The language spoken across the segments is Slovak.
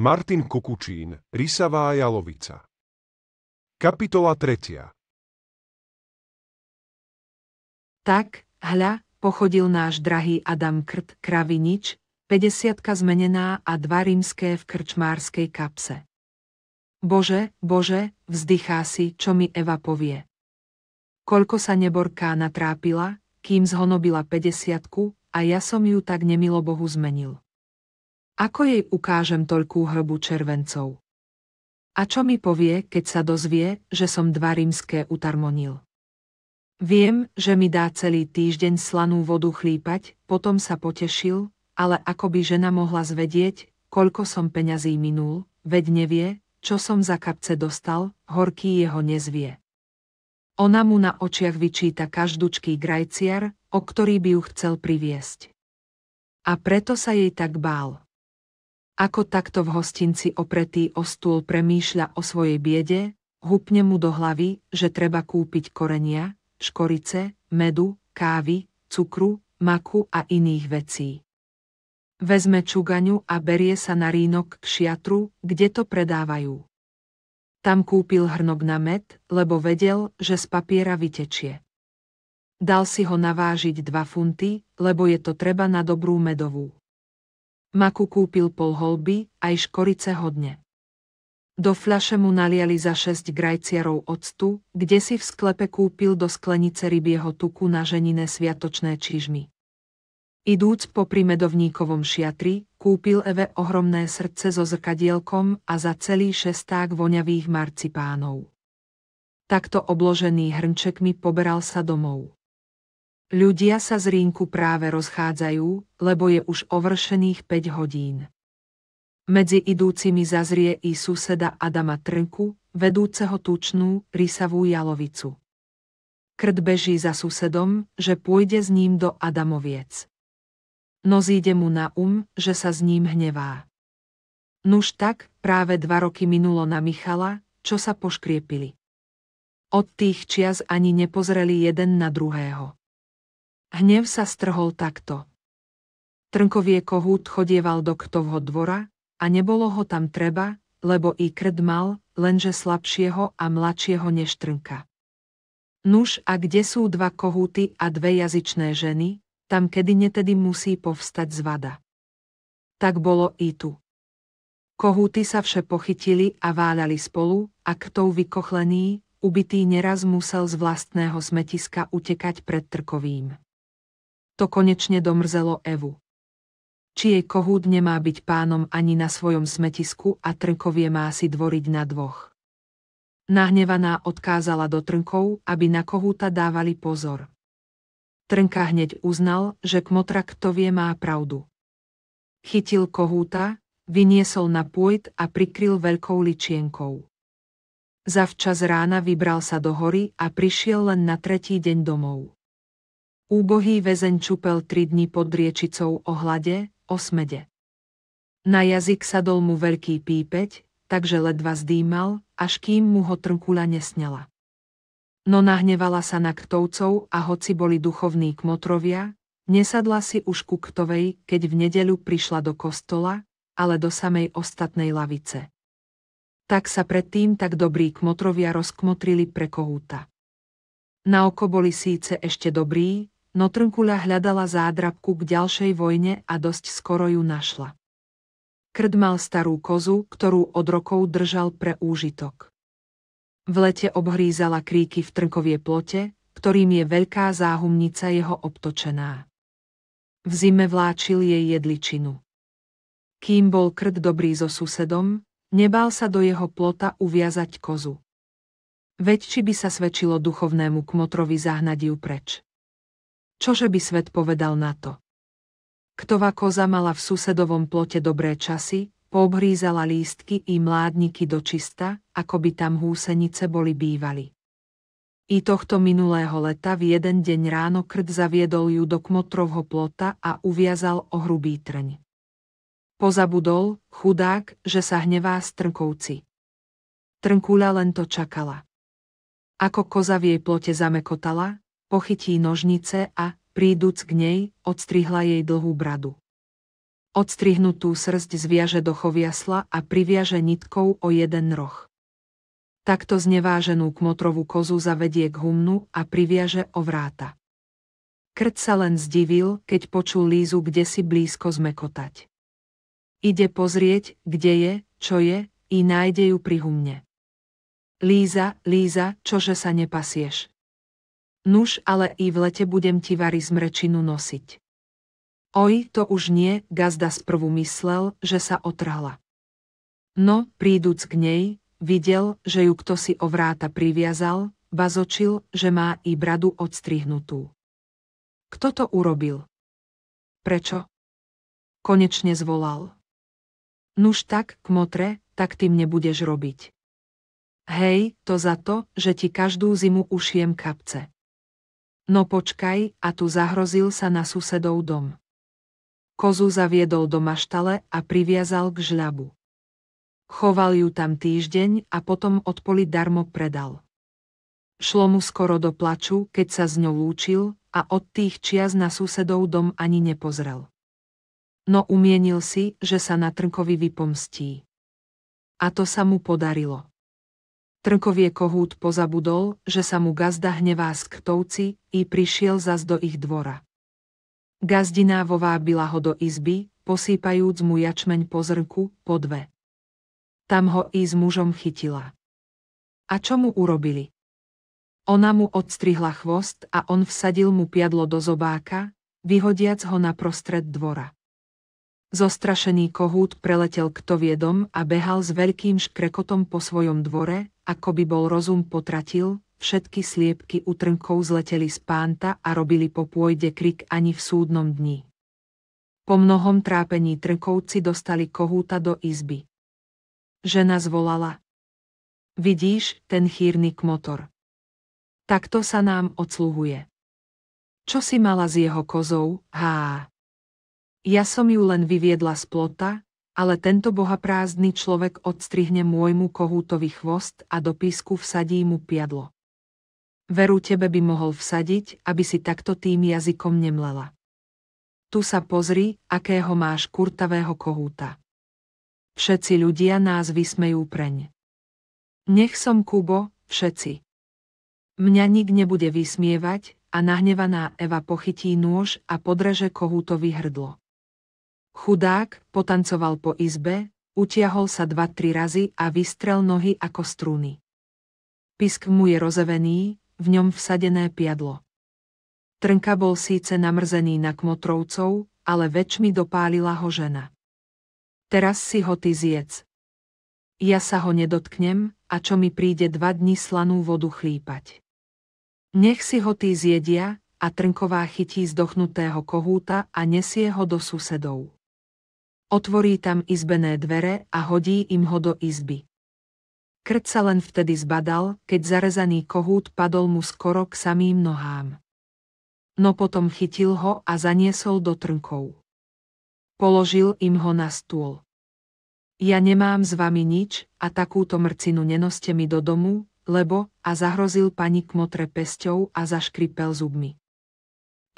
Martin Kukučín, Risavá jalovica. Kapitola 3. Tak, hľa, pochodil náš drahý Adam Krt Kravinič, 50 zmenená a dva rímské v krčmárskej kapse. Bože, bože, vzdychá si, čo mi Eva povie. Koľko sa neborká natrápila, kým zhonobila 50 a ja som ju tak nemilo Bohu zmenil. Ako jej ukážem toľkú hrbu červencov? A čo mi povie, keď sa dozvie, že som dva rímske utarmonil? Viem, že mi dá celý týždeň slanú vodu chlípať, potom sa potešil, ale ako by žena mohla zvedieť, koľko som peňazí minul, veď nevie, čo som za kapce dostal, horký jeho nezvie. Ona mu na očiach vyčíta každúčký grajciar, o ktorý by ju chcel priviesť. A preto sa jej tak bál. Ako takto v hostinci opretý o stôl premýšľa o svojej biede, hupne mu do hlavy, že treba kúpiť korenia, škorice, medu, kávy, cukru, maku a iných vecí. Vezme čugaňu a berie sa na rínok k šiatru, kde to predávajú. Tam kúpil hrnok na med, lebo vedel, že z papiera vytečie. Dal si ho navážiť 2 funty, lebo je to treba na dobrú medovú. Maku kúpil pol holby, aj škorice hodne. Do fľaše mu naliali za 6 grajciarov octu, kde si v sklepe kúpil do sklenice rybieho tuku na ženine sviatočné čižmy. Idúc po primedovníkovom šiatri, kúpil Eve ohromné srdce so zrkadielkom a za celý šesták voňavých marcipánov. Takto obložený hrnček mi poberal sa domov. Ľudia sa z rínku práve rozchádzajú, lebo je už ovršených 5 hodín. Medzi idúcimi zazrie i suseda Adama Trnku, vedúceho tučnú, rysavú jalovicu. Krt beží za susedom, že pôjde s ním do Adamoviec. No zíde mu na um, že sa s ním hnevá. Nuž tak, práve dva roky minulo na Michala, čo sa poškriepili. Od tých čias ani nepozreli jeden na druhého. Hnev sa strhol takto. Trnkovie kohút chodieval do ktovho dvora a nebolo ho tam treba, lebo i krd mal, lenže slabšieho a mladšieho než Trnka. Nuž a kde sú dva kohúty a dve jazyčné ženy, tam kedy netedy musí povstať zvada. Tak bolo i tu. Kohúty sa vše pochytili a váľali spolu a ktov vykochlený, ubitý neraz musel z vlastného smetiska utekať pred Trkovým to konečne domrzelo Evu. Či jej kohúd nemá byť pánom ani na svojom smetisku a Trnkovie má si dvoriť na dvoch. Nahnevaná odkázala do Trnkov, aby na kohúta dávali pozor. Trnka hneď uznal, že motra kto vie má pravdu. Chytil kohúta, vyniesol na pôjt a prikryl veľkou ličienkou. Zavčas rána vybral sa do hory a prišiel len na tretí deň domov. Úbohý väzeň čupel tri dni pod riečicou o hlade, o smede. Na jazyk sadol mu veľký pípeť, takže ledva zdýmal, až kým mu ho trnkula nesnela. No nahnevala sa na ktovcov a hoci boli duchovní kmotrovia, nesadla si už ku ktovej, keď v nedeľu prišla do kostola, ale do samej ostatnej lavice. Tak sa predtým tak dobrí kmotrovia rozkmotrili pre kohúta. Na oko boli síce ešte dobrí, no Trnkuľa hľadala zádrabku k ďalšej vojne a dosť skoro ju našla. Krd mal starú kozu, ktorú od rokov držal pre úžitok. V lete obhrízala kríky v Trnkovie plote, ktorým je veľká záhumnica jeho obtočená. V zime vláčil jej jedličinu. Kým bol krd dobrý so susedom, nebál sa do jeho plota uviazať kozu. Veď či by sa svedčilo duchovnému kmotrovi zahnať ju preč. Čože by svet povedal na to? Ktová koza mala v susedovom plote dobré časy, poobhrízala lístky i mládniky do čista, ako by tam húsenice boli bývali. I tohto minulého leta v jeden deň ráno krd zaviedol ju do kmotrovho plota a uviazal o hrubý trň. Pozabudol, chudák, že sa hnevá strnkovci. Trnkúľa len to čakala. Ako koza v jej plote zamekotala, pochytí nožnice a, príduc k nej, odstrihla jej dlhú bradu. Odstrihnutú srst zviaže do choviasla a priviaže nitkou o jeden roh. Takto zneváženú kmotrovú kozu zavedie k humnu a priviaže o vráta. Krt sa len zdivil, keď počul Lízu kde si blízko zmekotať. Ide pozrieť, kde je, čo je, i nájde ju pri humne. Líza, Líza, čože sa nepasieš? Nuž, ale i v lete budem ti vary zmrečinu nosiť. Oj, to už nie, gazda sprvu myslel, že sa otrhla. No, príduc k nej, videl, že ju kto si o vráta priviazal, bazočil, že má i bradu odstrihnutú. Kto to urobil? Prečo? Konečne zvolal. Nuž tak, motre, tak ty mne budeš robiť. Hej, to za to, že ti každú zimu ušiem kapce. No počkaj, a tu zahrozil sa na susedov dom. Kozu zaviedol do maštale a priviazal k žľabu. Choval ju tam týždeň a potom od poli darmo predal. Šlo mu skoro do plaču, keď sa z ňou lúčil a od tých čias na susedov dom ani nepozrel. No umienil si, že sa na Trnkovi vypomstí. A to sa mu podarilo. Trkovie kohút pozabudol, že sa mu gazda hnevá z ktovci i prišiel zas do ich dvora. Gazdiná vovábila ho do izby, posýpajúc mu jačmeň po zrku, po dve. Tam ho i s mužom chytila. A čo mu urobili? Ona mu odstrihla chvost a on vsadil mu piadlo do zobáka, vyhodiac ho na prostred dvora. Zostrašený kohút preletel k to viedom a behal s veľkým škrekotom po svojom dvore, ako by bol rozum potratil, všetky sliepky utrnkov zleteli z pánta a robili po pôjde krik ani v súdnom dni. Po mnohom trápení trnkovci dostali kohúta do izby. Žena zvolala. Vidíš, ten chýrnik motor. Takto sa nám odsluhuje. Čo si mala z jeho kozou, háááá. Ja som ju len vyviedla z plota, ale tento bohaprázdny človek odstrihne môjmu kohútový chvost a do písku vsadí mu piadlo. Veru tebe by mohol vsadiť, aby si takto tým jazykom nemlela. Tu sa pozri, akého máš kurtavého kohúta. Všetci ľudia nás vysmejú preň. Nech som Kubo, všetci. Mňa nik nebude vysmievať, a nahnevaná Eva pochytí nôž a podreže kohútový hrdlo. Chudák, potancoval po izbe, utiahol sa dva tri razy a vystrel nohy ako struny. Pisk mu je rozevený, v ňom vsadené piadlo. Trnka bol síce namrzený na kmotrovcov, ale väčšmi dopálila ho žena. Teraz si ho ty zjedz. Ja sa ho nedotknem, a čo mi príde dva dni slanú vodu chlípať. Nech si ho tí zjedia, a Trnková chytí zdochnutého kohúta a nesie ho do susedov. Otvorí tam izbené dvere a hodí im ho do izby. Krt sa len vtedy zbadal, keď zarezaný kohút padol mu skoro k samým nohám. No potom chytil ho a zaniesol do trnkov. Položil im ho na stôl. Ja nemám s vami nič a takúto mrcinu nenoste mi do domu, lebo, a zahrozil pani kmotre pesťou a zaškripel zubmi.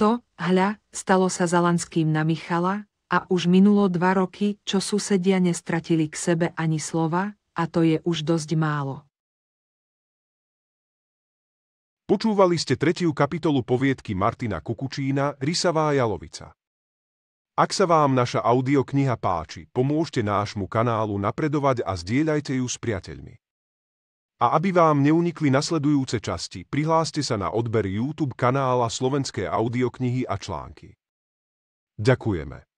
To, hľa, stalo sa Zalanským na Michala, a už minulo dva roky, čo susedia nestratili k sebe ani slova, a to je už dosť málo. Počúvali ste tretiu kapitolu poviedky Martina Kukučína Rysavá jalovica. Ak sa vám naša audiokniha páči, pomôžte nášmu kanálu napredovať a zdieľajte ju s priateľmi. A aby vám neunikli nasledujúce časti, prihláste sa na odber YouTube kanála Slovenské audioknihy a články. Ďakujeme.